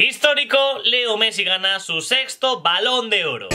Histórico, Leo Messi gana su sexto balón de oro.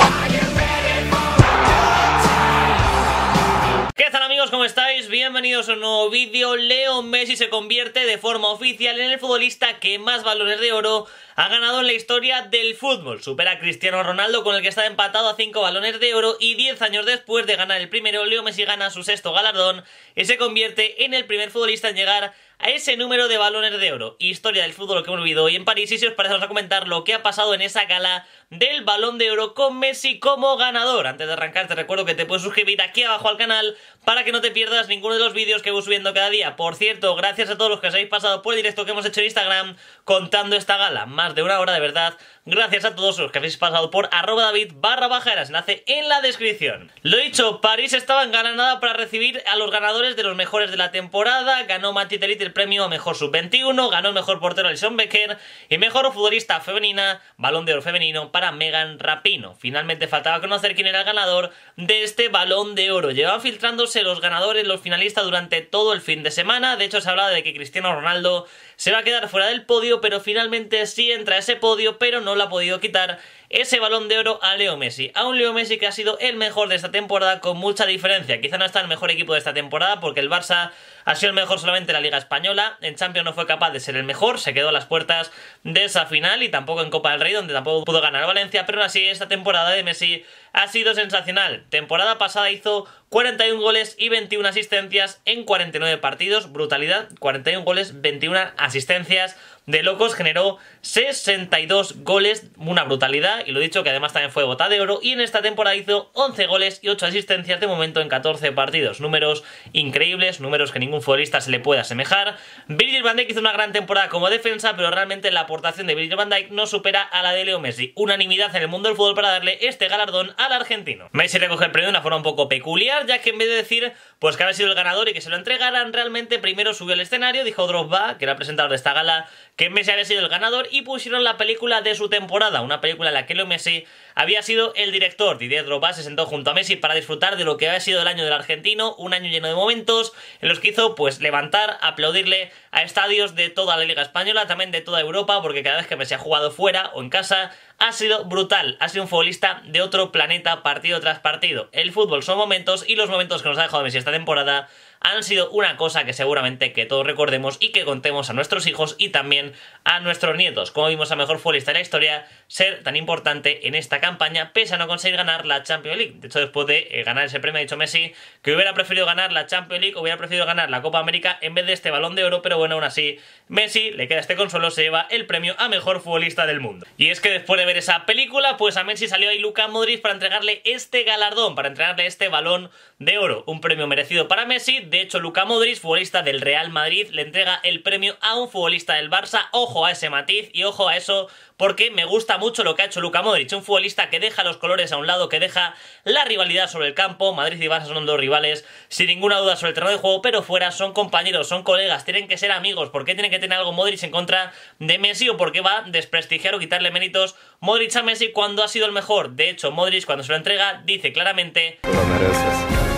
¿Qué tal amigos? ¿Cómo estáis? Bienvenidos a un nuevo vídeo. Leo Messi se convierte de forma oficial en el futbolista que más balones de oro ha ganado en la historia del fútbol. Supera a Cristiano Ronaldo con el que está empatado a 5 balones de oro y 10 años después de ganar el primero, Leo Messi gana su sexto galardón y se convierte en el primer futbolista en llegar a a ese número de balones de oro. Historia del fútbol que hemos vivido hoy en París. Y si os parece, vamos a comentar lo que ha pasado en esa gala del balón de oro con Messi como ganador. Antes de arrancar, te recuerdo que te puedes suscribir aquí abajo al canal para que no te pierdas ninguno de los vídeos que voy subiendo cada día. Por cierto, gracias a todos los que os habéis pasado por el directo que hemos hecho en Instagram contando esta gala. Más de una hora, de verdad. Gracias a todos los que habéis pasado por arroba david barra baja enlace en la descripción. Lo dicho, París estaba en engalanada para recibir a los ganadores de los mejores de la temporada. Ganó Mati el premio a Mejor Sub-21, ganó el Mejor Portero Alison Becker y Mejor Futbolista Femenina, Balón de Oro Femenino para Megan Rapino. Finalmente faltaba conocer quién era el ganador de este Balón de Oro. Llevaban filtrándose los ganadores, los finalistas durante todo el fin de semana, de hecho se hablaba de que Cristiano Ronaldo se va a quedar fuera del podio, pero finalmente sí entra a ese podio, pero no lo ha podido quitar ese balón de oro a Leo Messi. A un Leo Messi que ha sido el mejor de esta temporada con mucha diferencia. Quizá no está el mejor equipo de esta temporada porque el Barça ha sido el mejor solamente en la Liga Española. En Champions no fue capaz de ser el mejor, se quedó a las puertas de esa final y tampoco en Copa del Rey, donde tampoco pudo ganar Valencia. Pero aún así, esta temporada de Messi ha sido sensacional. Temporada pasada hizo 41 goles y 21 asistencias en 49 partidos. Brutalidad, 41 goles, 21 asistencias de locos, generó 62 goles, una brutalidad, y lo dicho que además también fue bota de oro, y en esta temporada hizo 11 goles y 8 asistencias de momento en 14 partidos, números increíbles, números que ningún futbolista se le puede asemejar. Virgil van Dijk hizo una gran temporada como defensa, pero realmente la aportación de Virgil van Dijk no supera a la de Leo Messi, unanimidad en el mundo del fútbol para darle este galardón al argentino. Messi recoge el premio de una forma un poco peculiar, ya que en vez de decir pues que había sido el ganador y que se lo entregaran, realmente primero subió al escenario, dijo Drogba, que era presentador de esta gala, que Messi había sido el ganador y pusieron la película de su temporada, una película en la que Leo Messi había sido el director. Didier Drogba se sentó junto a Messi para disfrutar de lo que había sido el año del argentino, un año lleno de momentos en los que hizo pues levantar, aplaudirle a estadios de toda la Liga Española, también de toda Europa, porque cada vez que Messi ha jugado fuera o en casa ha sido brutal, ha sido un futbolista de otro planeta partido tras partido. El fútbol son momentos y los momentos que nos ha dejado Messi esta temporada han sido una cosa que seguramente que todos recordemos y que contemos a nuestros hijos y también a nuestros nietos. Como vimos a Mejor Futbolista de la Historia, ser tan importante en esta campaña, pese a no conseguir ganar la Champions League. De hecho, después de eh, ganar ese premio, ha dicho Messi que hubiera preferido ganar la Champions League, hubiera preferido ganar la Copa América en vez de este balón de oro, pero bueno, aún así, Messi le queda este consuelo, se lleva el premio a Mejor Futbolista del Mundo. Y es que después de ver esa película, pues a Messi salió ahí Luca Modric para entregarle este galardón, para entregarle este balón de oro. Un premio merecido para Messi de hecho, Luca Modric, futbolista del Real Madrid, le entrega el premio a un futbolista del Barça. Ojo a ese matiz y ojo a eso porque me gusta mucho lo que ha hecho Luca Modric, un futbolista que deja los colores a un lado, que deja la rivalidad sobre el campo. Madrid y Barça son dos rivales, sin ninguna duda sobre el terreno de juego, pero fuera son compañeros, son colegas, tienen que ser amigos. ¿Por qué tienen que tener algo Modric en contra de Messi o por qué va a desprestigiar o quitarle méritos Modric a Messi cuando ha sido el mejor? De hecho, Modric cuando se lo entrega dice claramente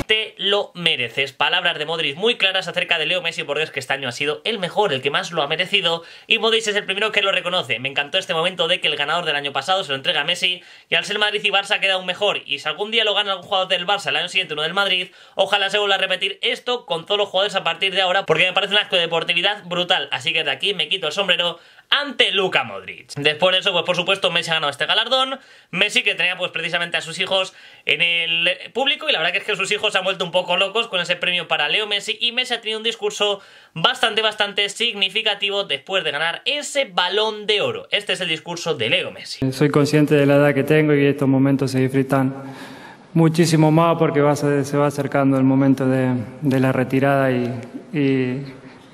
te lo mereces. Palabras de Modric muy claras acerca de Leo Messi porque es que este año ha sido el mejor, el que más lo ha merecido y Modric es el primero que lo reconoce. Me encantó este momento de que el ganador del año pasado se lo entrega a Messi y al ser Madrid y Barça queda aún mejor y si algún día lo gana algún jugador del Barça el año siguiente uno del Madrid, ojalá se vuelva a repetir esto con todos los jugadores a partir de ahora porque me parece un acto de deportividad brutal. Así que de aquí me quito el sombrero ante Luca Modric. Después de eso, pues por supuesto, Messi ha ganado este galardón. Messi que tenía pues precisamente a sus hijos en el público y la verdad que es que sus hijos se han vuelto un poco locos con ese premio para Leo Messi y Messi ha tenido un discurso bastante, bastante significativo después de ganar ese balón de oro. Este es el discurso de Leo Messi. Soy consciente de la edad que tengo y estos momentos se disfrutan muchísimo más porque se va acercando el momento de, la retirada y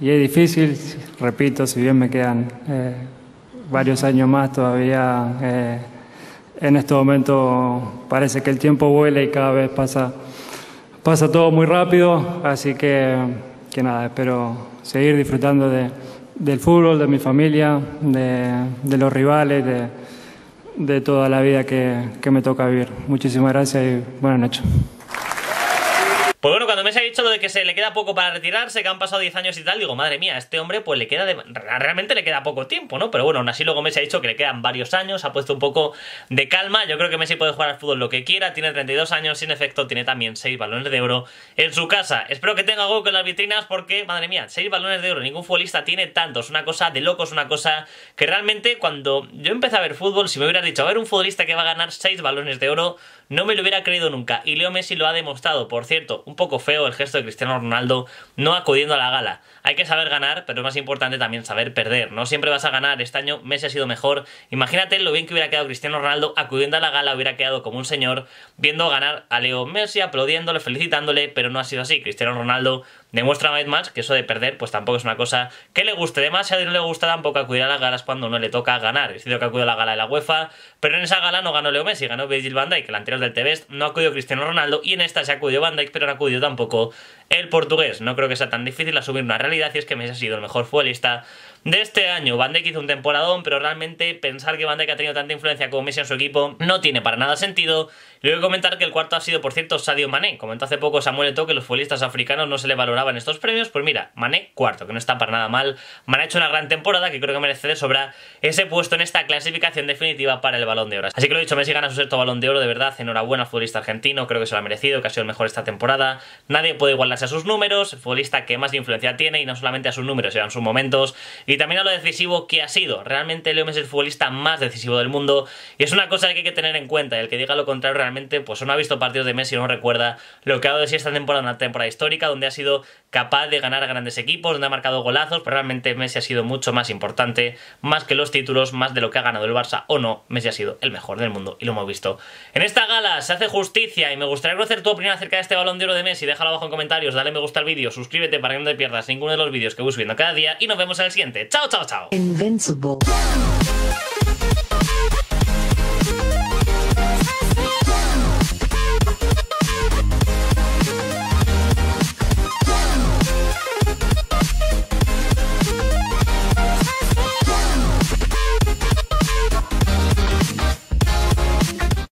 y es difícil, repito, si bien me quedan eh, varios años más todavía, eh, en este momento parece que el tiempo vuela y cada vez pasa, pasa todo muy rápido, así que, que nada, espero seguir disfrutando del fútbol, de mi familia, de, los rivales, de, toda la vida que me toca vivir. Muchísimas gracias y buenas noches. Pues bueno, cuando Messi ha dicho lo de que se le queda poco para retirarse, que han pasado 10 años y tal, digo, madre mía, a este hombre pues le queda realmente le queda poco tiempo, ¿no? Pero bueno, aún así luego Messi ha dicho que le quedan varios años, ha puesto un poco de calma, yo creo que Messi puede jugar al fútbol lo que quiera, tiene 32 años, sin efecto, tiene también 6 balones de oro en su casa. Espero que tenga algo con las vitrinas porque, madre mía, 6 balones de oro, ningún futbolista tiene tantos, una cosa de locos, una cosa que realmente cuando yo empecé a ver fútbol, si me hubieras dicho, a ver un futbolista que va a ganar 6 balones de oro, no me lo hubiera creído nunca. Y Leo Messi lo ha demostrado, por cierto, un poco feo el gesto de Cristiano Ronaldo no acudiendo a la gala. Hay que saber ganar, pero es más importante también saber perder. No siempre vas a ganar. Este año Messi ha sido mejor. Imagínate lo bien que hubiera quedado Cristiano Ronaldo acudiendo a la gala, hubiera quedado como un señor viendo ganar a Leo Messi, aplaudiéndole, felicitándole, pero no ha sido así. Cristiano Ronaldo demuestra una más que eso de perder pues tampoco es una cosa que le guste demasiado a no le gusta tampoco acudir a las galas cuando no le toca ganar. Es cierto que acudió a la gala de la UEFA, pero en esa gala no ganó Leo Messi, ganó Virgil van Dijk, el anterior del TVS, no acudió Cristiano Ronaldo y en esta se acudió Van Dijk, pero no acudió tampoco el portugués. No creo que sea tan difícil asumir una realidad y es que Messi ha sido el mejor futbolista de este año. Van hizo un temporadón, pero realmente pensar que Van ha tenido tanta influencia como Messi en su equipo no tiene para nada sentido. y voy a comentar que el cuarto ha sido, por cierto, Sadio Mané. Comentó hace poco Samuel Eto'o que los futbolistas africanos no se le valoraban estos premios. Pues mira, Mané cuarto, que no está para nada mal. Mané ha hecho una gran temporada que creo que merece de sobra ese puesto en esta clasificación definitiva para el Balón de Oro. Así que lo dicho, Messi gana su sexto Balón de Oro, de verdad, enhorabuena futbolista argentino, creo que se lo ha merecido, que ha sido el mejor esta temporada. Nadie puede igualarse a sus números, el futbolista que más influencia tiene y no solamente a sus números, sino a sus momentos y también a lo decisivo que ha sido. Realmente Leo Messi es el futbolista más decisivo del mundo y es una cosa que hay que tener en cuenta. El que diga lo contrario realmente pues no ha visto partidos de Messi, no recuerda lo que ha dado de sí esta temporada, una temporada histórica donde ha sido capaz de ganar a grandes equipos, donde ha marcado golazos, pero realmente Messi ha sido mucho más importante, más que los títulos, más de lo que ha ganado el Barça o no, Messi ha sido el mejor del mundo y lo hemos visto. En esta gala se hace justicia y me gustaría conocer tu opinión acerca de este balón de oro de Messi. Déjalo abajo en comentarios, dale me gusta al vídeo, suscríbete para que no te pierdas ninguno de los vídeos que voy subiendo cada día y nos vemos en el siguiente. Chao, chao, chao. Invincible.